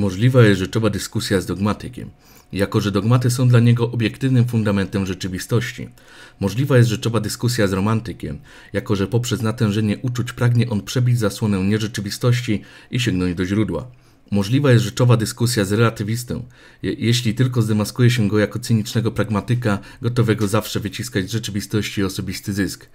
Możliwa jest rzeczowa dyskusja z dogmatykiem, jako że dogmaty są dla niego obiektywnym fundamentem rzeczywistości. Możliwa jest rzeczowa dyskusja z romantykiem, jako że poprzez natężenie uczuć pragnie on przebić zasłonę nierzeczywistości i sięgnąć do źródła. Możliwa jest rzeczowa dyskusja z relatywistą, je jeśli tylko zdemaskuje się go jako cynicznego pragmatyka, gotowego zawsze wyciskać z rzeczywistości osobisty zysk.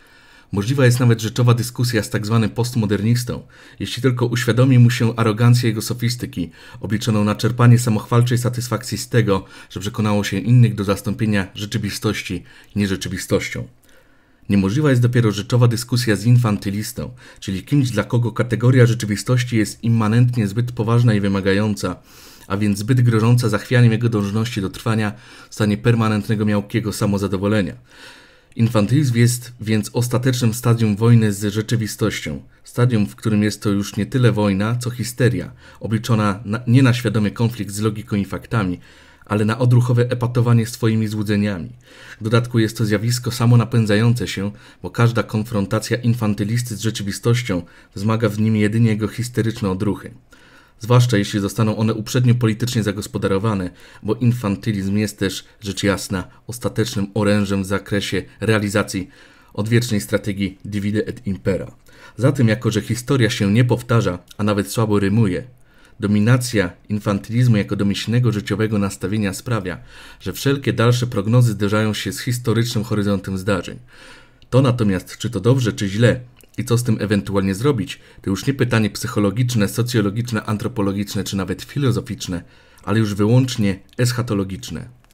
Możliwa jest nawet rzeczowa dyskusja z tzw. Tak postmodernistą, jeśli tylko uświadomi mu się arogancję jego sofistyki, obliczoną na czerpanie samochwalczej satysfakcji z tego, że przekonało się innych do zastąpienia rzeczywistości nierzeczywistością. Niemożliwa jest dopiero rzeczowa dyskusja z infantylistą, czyli kimś, dla kogo kategoria rzeczywistości jest immanentnie zbyt poważna i wymagająca, a więc zbyt grożąca zachwianiem jego dążności do trwania w stanie permanentnego miałkiego samozadowolenia. Infantylizm jest więc ostatecznym stadium wojny z rzeczywistością. Stadium, w którym jest to już nie tyle wojna, co histeria, obliczona na, nie na świadomy konflikt z logiką i faktami, ale na odruchowe epatowanie swoimi złudzeniami. W dodatku jest to zjawisko samonapędzające się, bo każda konfrontacja infantylisty z rzeczywistością wzmaga w nim jedynie jego histeryczne odruchy zwłaszcza jeśli zostaną one uprzednio politycznie zagospodarowane, bo infantylizm jest też, rzecz jasna, ostatecznym orężem w zakresie realizacji odwiecznej strategii divide et impera. Zatem, jako że historia się nie powtarza, a nawet słabo rymuje, dominacja infantylizmu jako domyślnego życiowego nastawienia sprawia, że wszelkie dalsze prognozy zderzają się z historycznym horyzontem zdarzeń. To natomiast, czy to dobrze, czy źle, i co z tym ewentualnie zrobić, to już nie pytanie psychologiczne, socjologiczne, antropologiczne czy nawet filozoficzne, ale już wyłącznie eschatologiczne.